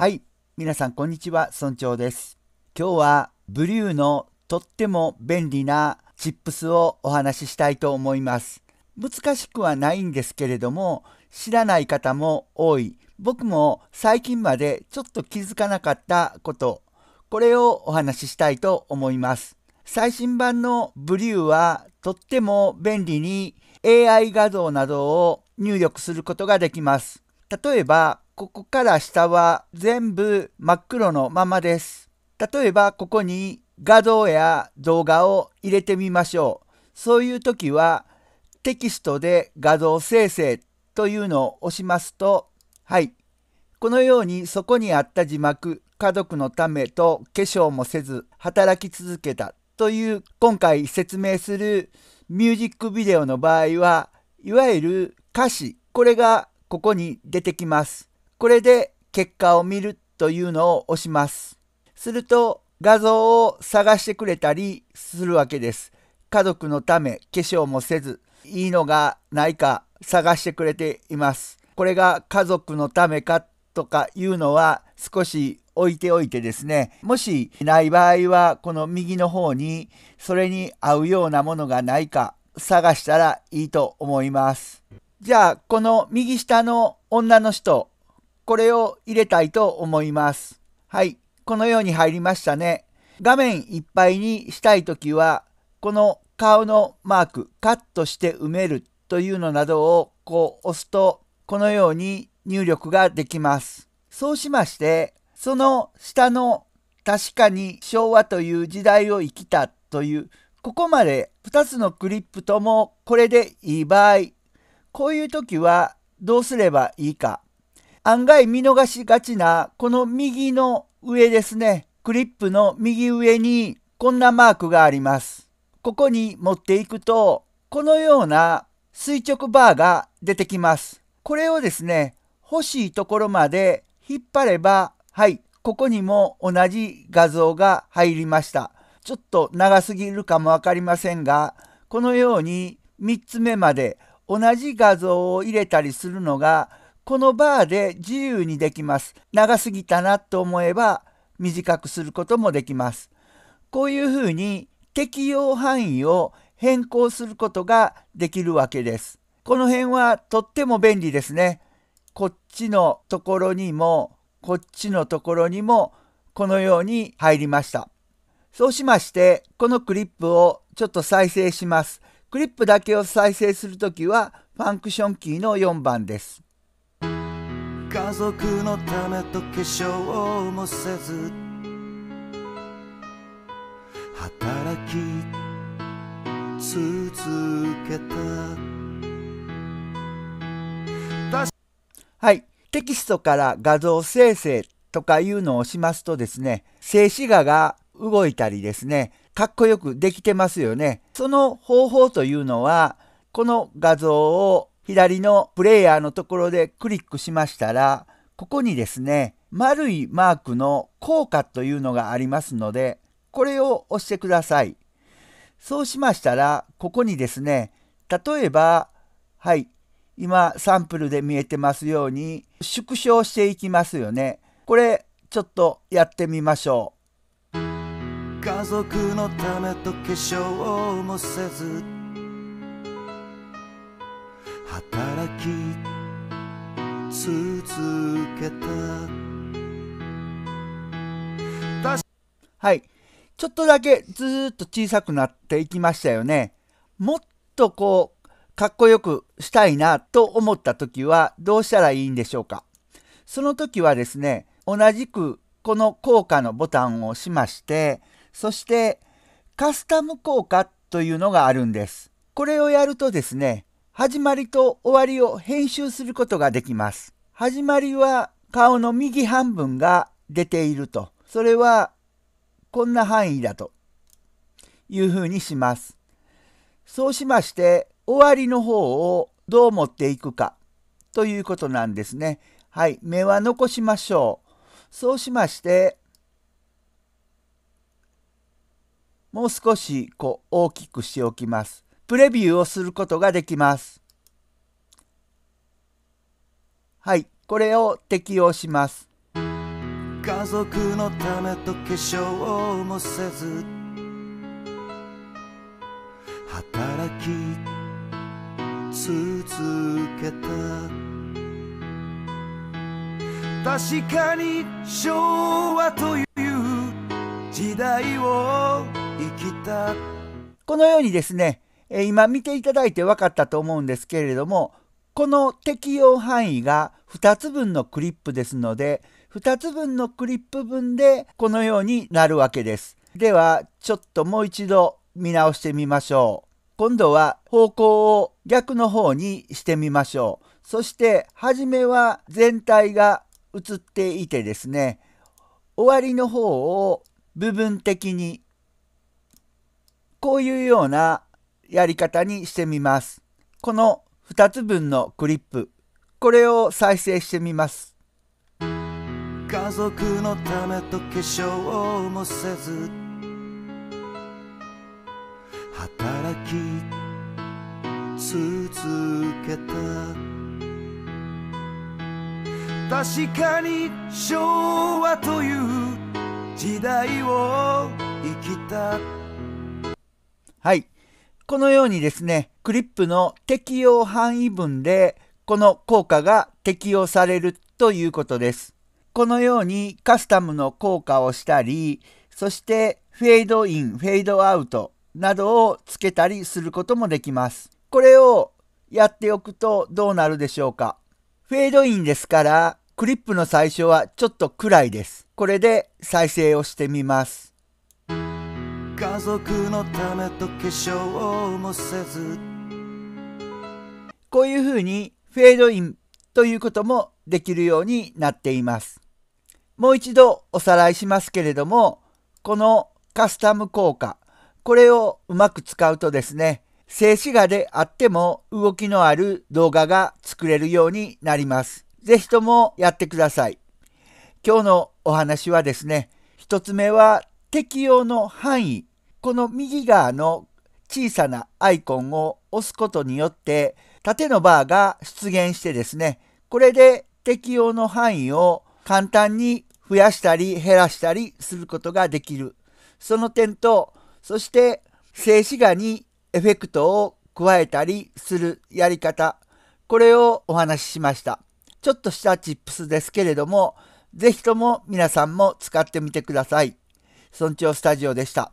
はい、皆さんこんにちは、村長です。今日はブリューのとっても便利なチップスをお話ししたいと思います。難しくはないんですけれども、知らない方も多い。僕も最近までちょっと気づかなかったこと、これをお話ししたいと思います。最新版のブリューはとっても便利に AI 画像などを入力することができます。例えば、ここから下は全部真っ黒のままです。例えばここに画像や動画を入れてみましょう。そういう時はテキストで画像生成というのを押しますと、はい。このようにそこにあった字幕、家族のためと化粧もせず働き続けたという今回説明するミュージックビデオの場合はいわゆる歌詞これがここに出てきます。これで結果を見るというのを押します。すると画像を探してくれたりするわけです。家族のため化粧もせずいいのがないか探してくれています。これが家族のためかとかいうのは少し置いておいてですねもしない場合はこの右の方にそれに合うようなものがないか探したらいいと思いますじゃあこの右下の女の人これを入れたいと思います。はい、このように入りましたね。画面いっぱいにしたいときは、この顔のマーク、カットして埋めるというのなどをこう押すと、このように入力ができます。そうしまして、その下の確かに昭和という時代を生きたという、ここまで2つのクリップともこれでいい場合、こういう時はどうすればいいか。案外見逃しがちなこの右の上ですね。クリップの右上にこんなマークがあります。ここに持っていくとこのような垂直バーが出てきます。これをですね、欲しいところまで引っ張れば、はい、ここにも同じ画像が入りました。ちょっと長すぎるかもわかりませんが、このように3つ目まで同じ画像を入れたりするのがこのバーで自由にできます。長すぎたなと思えば短くすることもできます。こういうふうに適用範囲を変更することができるわけです。この辺はとっても便利ですね。こっちのところにもこっちのところにもこのように入りました。そうしましてこのクリップをちょっと再生します。クリップだけを再生するときはファンクションキーの4番です。家族のためと化粧もせず働き続けたはいテキストから画像生成とかいうのをしますとですね静止画が動いたりですねかっこよくできてますよねその方法というのはこの画像を左のプレイヤーのところでクリックしましたら、ここにですね、丸いマークの効果というのがありますので、これを押してください。そうしましたら、ここにですね、例えば、はい、今サンプルで見えてますように、縮小していきますよね。これ、ちょっとやってみましょう。家族のためと化粧もせず働き続けたはいちょっとだけずっと小さくなっていきましたよねもっとこうかっこよくしたいなと思った時はどうしたらいいんでしょうかその時はですね同じくこの効果のボタンを押しましてそしてカスタム効果というのがあるんですこれをやるとですね始まりと終わりを編集することができます。始まりは顔の右半分が出ていると。それはこんな範囲だというふうにします。そうしまして終わりの方をどう持っていくかということなんですね。はい、目は残しましょう。そうしましてもう少しこう大きくしておきます。プレビューをすることができます。はい、これを適用します。家族のためと化粧もせず働き続けた確かに昭和という時代を生きたこのようにですねえ今見ていただいて分かったと思うんですけれどもこの適用範囲が2つ分のクリップですので2つ分のクリップ分でこのようになるわけです。ではちょっともう一度見直してみましょう。今度は方向を逆の方にしてみましょう。そして初めは全体が映っていてですね終わりの方を部分的にこういうようなやり方にしてみます。この2つ分のクリップ、これを再生してみます。家族のためと化粧もせず働き続けた確かに昭和という時代を生きたはいこのようにですね、クリップの適用範囲分で、この効果が適用されるということです。このようにカスタムの効果をしたり、そしてフェードイン、フェードアウトなどをつけたりすることもできます。これをやっておくとどうなるでしょうか。フェードインですから、クリップの最初はちょっと暗いです。これで再生をしてみます。家族のためと化粧もせずこういうふうにフェードインということもできるようになっています。もう一度おさらいしますけれども、このカスタム効果、これをうまく使うとですね、静止画であっても動きのある動画が作れるようになります。ぜひともやってください。今日のお話はですね、一つ目は適用の範囲この右側の小さなアイコンを押すことによって縦のバーが出現してですね、これで適用の範囲を簡単に増やしたり減らしたりすることができる。その点と、そして静止画にエフェクトを加えたりするやり方、これをお話ししました。ちょっとしたチップスですけれども、ぜひとも皆さんも使ってみてください。村長スタジオでした。